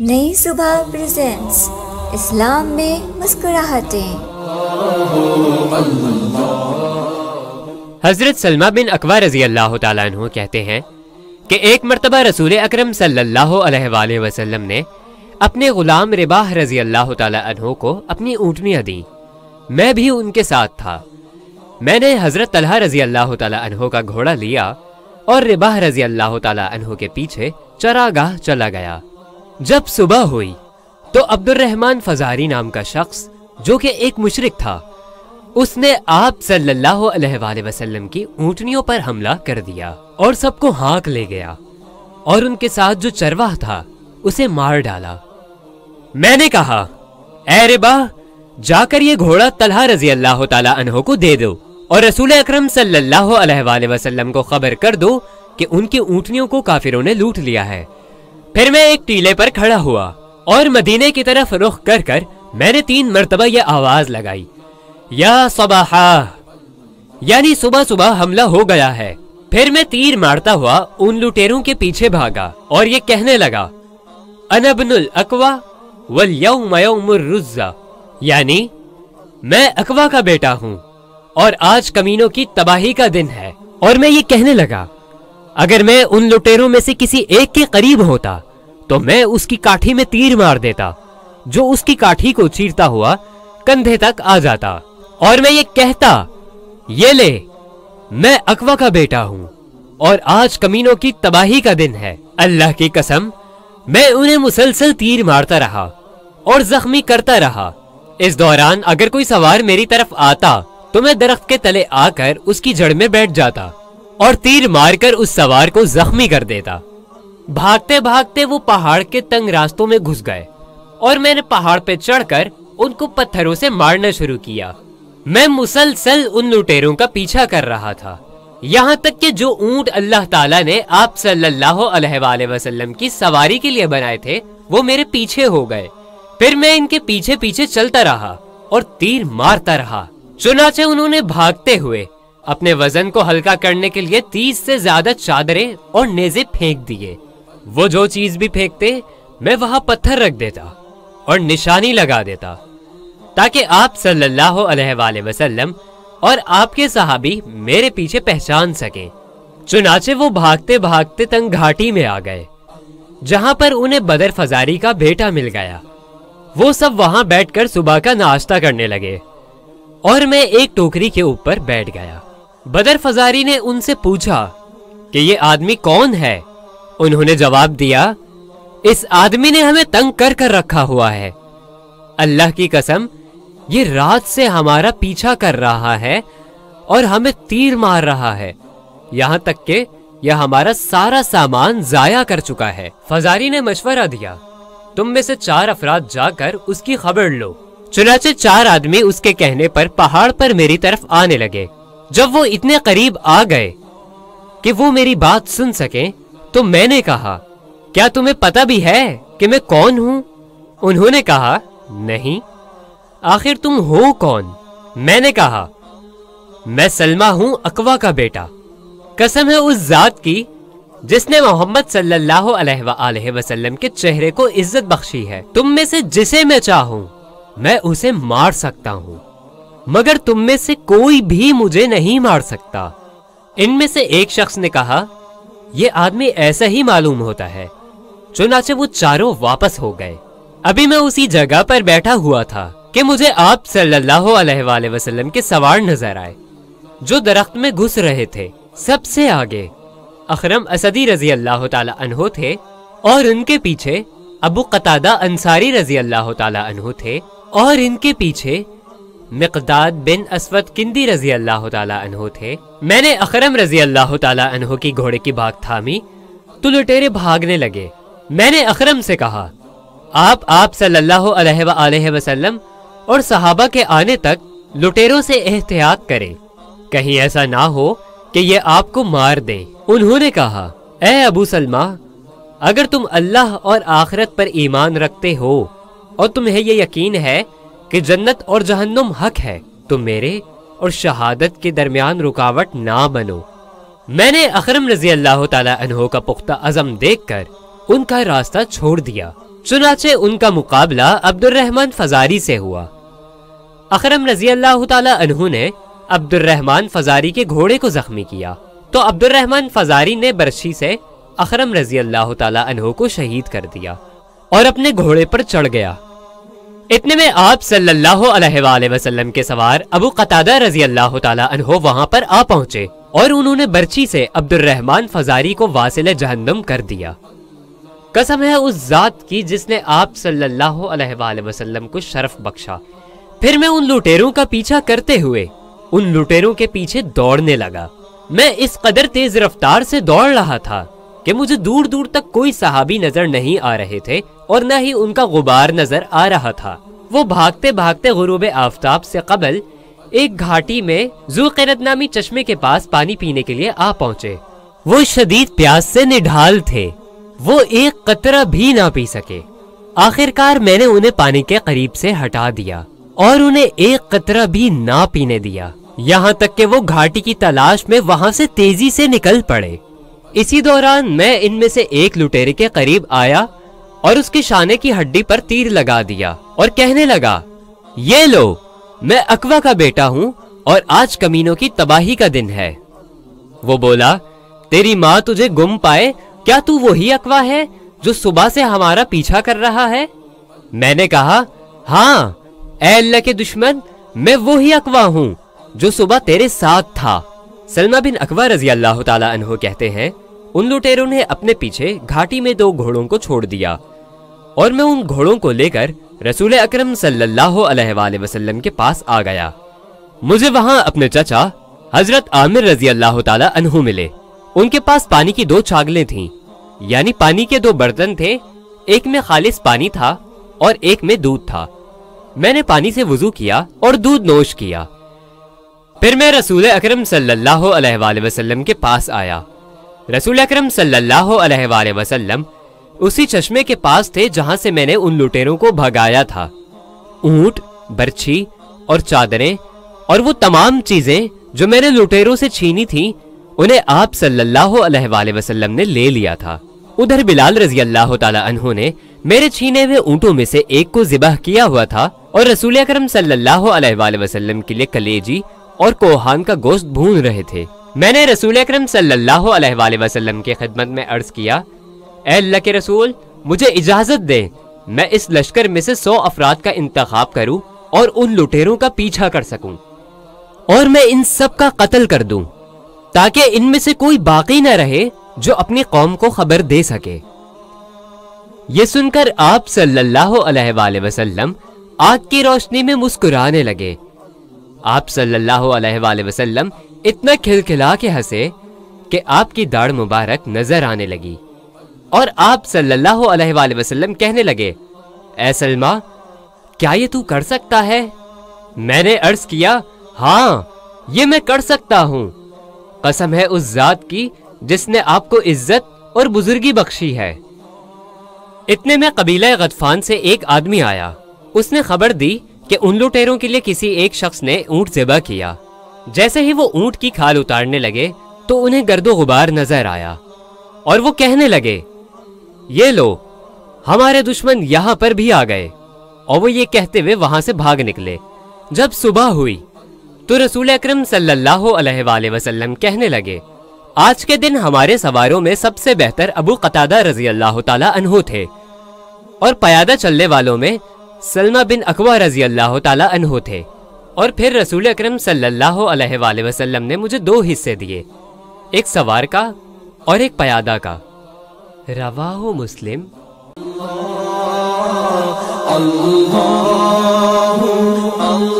नई सुबह प्रेजेंट्स इस्लाम में मुस्कुराहटें हजरत सलमा बिन अकबर रजी अल्लाह तु कहते हैं कि एक मरतबा रसूल अक्रम सल्लल्लाहु वसल्लम ने अपने ग़ुलाम रिबाह रजी अल्लाह तु को अपनी ऊँटनियाँ दी मैं भी उनके साथ था मैंने हज़रत तलहा रजी अल्लाह तु का घोड़ा लिया और रिबाह रजी अल्लाह तु के पीछे चरागाह चला गया जब सुबह हुई तो अब्दुलरहमान फजारी नाम का शख्स जो कि एक मुशरक था उसने आप सल्लल्लाहु अलैहि वसल्लम की ऊँटनियों पर हमला कर दिया और सबको हाँक ले गया और उनके साथ जो चरवाह था उसे मार डाला मैंने कहा अरे बा जाकर ये घोड़ा तलहा रजी अल्लाह तहो को दे दो और रसूल अक्रम सल्लल्लाहु वसलम को खबर कर दो कि उनकी ऊँटनियों को काफिरों ने लूट लिया है फिर मैं एक टीले पर खड़ा हुआ और मदीने की तरफ रुख कर कर मैंने तीन मरतबा यह आवाज लगाई या सबाहा यानी सुबह सुबह हमला हो गया है फिर मैं तीर मारता हुआ उन लुटेरों के पीछे भागा और ये कहने लगा अनबनुल अकवा वल यौमयुर्रुजा यानी मैं अकवा का बेटा हूँ और आज कमीनों की तबाही का दिन है और मैं ये कहने लगा अगर मैं उन लुटेरों में से किसी एक के करीब होता तो मैं उसकी काठी में तीर मार देता जो उसकी काठी को चीरता हुआ कंधे तक आ जाता और मैं ये कहता ये ले मैं अकवा का बेटा हूँ और आज कमीनों की तबाही का दिन है अल्लाह की कसम मैं उन्हें मुसलसल तीर मारता रहा और जख्मी करता रहा इस दौरान अगर कोई सवार मेरी तरफ आता तो मैं दरख्त के तले आकर उसकी जड़ में बैठ जाता और तीर मारकर उस सवार को जख्मी कर देता भागते भागते वो पहाड़ के तंग रास्तों में घुस गए और मैंने पहाड़ पे चढ़कर उनको पत्थरों से मारना शुरू किया मैं मुसलसल उन लुटेरों का पीछा कर रहा था यहाँ तक कि जो ऊंट अल्लाह ताला ने आप सल्लल्लाहु अलैहि वसल्लम की सवारी के लिए बनाए थे वो मेरे पीछे हो गए फिर मैं इनके पीछे पीछे चलता रहा और तीर मारता रहा चुनाचे उन्होंने भागते हुए अपने वजन को हल्का करने के लिए तीस से ज्यादा चादरें और नेजे फेंक दिए वो जो चीज भी फेंकते मैं वहां पत्थर रख देता और निशानी लगा देता ताकि आप सल्लल्लाहु अलैहि वसल्लम और आपके सहाबी मेरे पीछे पहचान सके चुनाचे वो भागते भागते तंग घाटी में आ गए जहां पर उन्हें बदर फजारी का बेटा मिल गया वो सब वहां बैठकर सुबह का नाश्ता करने लगे और मैं एक टोकरी के ऊपर बैठ गया बदर फजारी ने उनसे पूछा कि ये आदमी कौन है उन्होंने जवाब दिया इस आदमी ने हमें तंग कर कर रखा हुआ है अल्लाह की कसम ये रात से हमारा पीछा कर रहा है और हमें तीर मार रहा है यहाँ तक के यह हमारा सारा सामान जाया कर चुका है फजारी ने मशवरा दिया तुम में से चार अफराद जाकर उसकी खबर लो चुनाचे चार आदमी उसके कहने पर पहाड़ पर मेरी तरफ आने लगे जब वो इतने करीब आ गए कि वो मेरी बात सुन सकें तो मैंने कहा क्या तुम्हें पता भी है कि मैं कौन हूँ उन्होंने कहा नहीं आखिर तुम हो कौन मैंने कहा मैं सलमा हूं अकवा का बेटा कसम है उस जात की जिसने मोहम्मद सल्लल्लाहु अलैहि वसल्लम के चेहरे को इज्जत बख्शी है तुम में से जिसे मैं चाहूं मैं उसे मार सकता हूं मगर तुम में से कोई भी मुझे नहीं मार सकता इनमें से एक शख्स ने कहा ये आदमी ऐसा ही मालूम होता है चुनाचे वो चारों वापस हो गए अभी मैं उसी जगह पर बैठा हुआ था कि मुझे आप सल्लल्लाहु अलैहि वसल्लम के सवार नजर आए जो दरख्त में घुस रहे थे सबसे आगे अखरम असदी रजी अल्लाह तहो थे और उनके पीछे अबू कतादा अंसारी रजी अल्लाह तहो थे और इनके पीछे मकदाद बिन असवद किंदी रजी अल्लाह तहो थे मैंने अकरम रजी अल्लाह तहो की घोड़े की भाग थामी तो लुटेरे भागने लगे मैंने अकरम से कहा आप आप सल्लल्लाहु अलैहि वसल्लम और सहाबा के आने तक लुटेरों से एहतियात करें कहीं ऐसा ना हो कि ये आपको मार दें उन्होंने कहा ए अबू सलमा अगर तुम अल्लाह और आखरत पर ईमान रखते हो और तुम्हें ये यकीन है कि जन्नत और जहन्नुम हक है तो मेरे और शहादत के दरमियान रुकावट ना बनो मैंने अखरम रजी अल्लाह तहो का पुख्ता अजम देख कर उनका रास्ता छोड़ दिया चुनाचे उनका मुकाबला अब्दुलरहमान फजारी से हुआ अखरम रजी अल्लाह तहु ने अब्दुलरहमान फजारी के घोड़े को जख्मी किया तो अब्दुलरहमान फजारी ने बर्शी से अखरम रजी अल्लाह तहु को शहीद कर दिया और अपने घोड़े पर चढ़ गया इतने में आप सल्लल्लाहु अलैहि वसल्लम के सवार अबू कतादा रजी अल्लाह तहो वहाँ पर आ पहुँचे और उन्होंने बर्ची से अब्दुलरहमान फजारी को वासिल जहन्नम कर दिया कसम है उस जात की जिसने आप सल्लल्लाहु अलैहि वसल्लम को शरफ बख्शा फिर मैं उन लुटेरों का पीछा करते हुए उन लुटेरों के पीछे दौड़ने लगा मैं इस कदर तेज रफ्तार से दौड़ रहा था कि मुझे दूर दूर तक कोई सहाबी नजर नहीं आ रहे थे और न ही उनका गुबार नजर आ रहा था वो भागते भागते गुरूब आफ्ताब से कबल एक घाटी में जू कैरत नामी चश्मे के पास पानी पीने के लिए आ पहुंचे वो शदीद प्यास से निढाल थे वो एक कतरा भी ना पी सके आखिरकार मैंने उन्हें पानी के करीब से हटा दिया और उन्हें एक कतरा भी ना पीने दिया यहाँ तक कि वो घाटी की तलाश में वहाँ से तेजी से निकल पड़े इसी दौरान मैं इनमें से एक लुटेरे के करीब आया और उसके शाने की हड्डी पर तीर लगा दिया और कहने लगा ये लो मैं अकवा का बेटा हूँ और आज कमीनों की तबाही का दिन है वो बोला तेरी माँ तुझे गुम पाए क्या तू वही अकवा है जो सुबह से हमारा पीछा कर रहा है मैंने कहा हाँ अल्लाह के दुश्मन मैं वो ही अकवा हूँ जो सुबह तेरे साथ था सलमा बिन अकवा रजी अल्लाह तला कहते हैं उन लुटेरों ने अपने पीछे घाटी में दो घोड़ों को छोड़ दिया और मैं उन घोड़ों को लेकर रसूल अक्रम सल्लल्लाहु अलैहि वसल्लम के पास आ गया मुझे वहाँ अपने चाचा हजरत आमिर रजी अल्लाह तहु मिले उनके पास पानी की दो छागलें थीं यानी पानी के दो बर्तन थे एक में खालिश पानी था और एक में दूध था मैंने पानी से वजू किया और दूध नोश किया फिर मैं रसूल अक्रम सल्लल्लाहु के पास आया रसूल अक्रम सल्लल्लाहु वसल्लम उसी चश्मे के पास थे जहां से मैंने उन लुटेरों को भगाया था ऊंट बर्छी और चादरें और वो तमाम चीजें जो मैंने लुटेरों से छीनी थी उन्हें आप सल्लल्लाहु अलैहि वसल्लम ने ले लिया था उधर बिलाल रजी अल्लाह तु ने मेरे छीने हुए ऊँटों में से एक को जिबाह किया हुआ था और रसूल करम सल्लल्लाहु अलैहि के लिए कलेजी और कोहान का गोश्त भून रहे थे मैंने रसूल अक्रम सल्लल्लाहु की खिदमत में अर्ज़ किया अल्लाह के रसूल मुझे इजाज़त दे मैं इस लश्कर में से सौ अफराद का इंतखब करूं और उन लुटेरों का पीछा कर सकूं और मैं इन सब का कत्ल कर दूं ताकि इनमें से कोई बाकी न रहे जो अपनी कौम को खबर दे सके ये सुनकर आप सल्लल्लाहु अलैहि वसल्लम आग की रोशनी में मुस्कुराने लगे आप सल्लल्लाहु अलैहि वसल्लम इतना खिलखिला के हंसे कि आपकी दाढ़ मुबारक नजर आने लगी और आप सल्लल्लाहु अलैहि वसल्लम कहने लगे ऐ सलमा क्या ये तू कर सकता है मैंने अर्ज किया हाँ ये मैं कर सकता हूँ कसम है उस जात की जिसने आपको इज्जत और बुजुर्गी बख्शी है इतने में कबीला गदफान से एक आदमी आया उसने खबर दी कि उन लुटेरों के लिए किसी एक शख्स ने ऊँट जबा किया जैसे ही वो ऊंट की खाल उतारने लगे तो उन्हें गर्दो गुबार नजर आया और वो कहने लगे ये लो हमारे दुश्मन यहां पर भी आ गए और वो ये कहते हुए वहां से भाग निकले जब सुबह हुई तो रसूल अक्रम सल्लल्लाहु वसल्लम कहने लगे आज के दिन हमारे सवारों में सबसे बेहतर अबू कतादा रजी अल्लाह तहो थे और पयादा चलने वालों में सलमा बिन अकवा रजी अल्लाह तहो थे और फिर रसूल अक्रम सल्लल्लाहु वसल्लम ने मुझे दो हिस्से दिए एक सवार का और एक पयादा का रवाह मुस्लिम अल्लाह, अल्लाह, अल्लाह।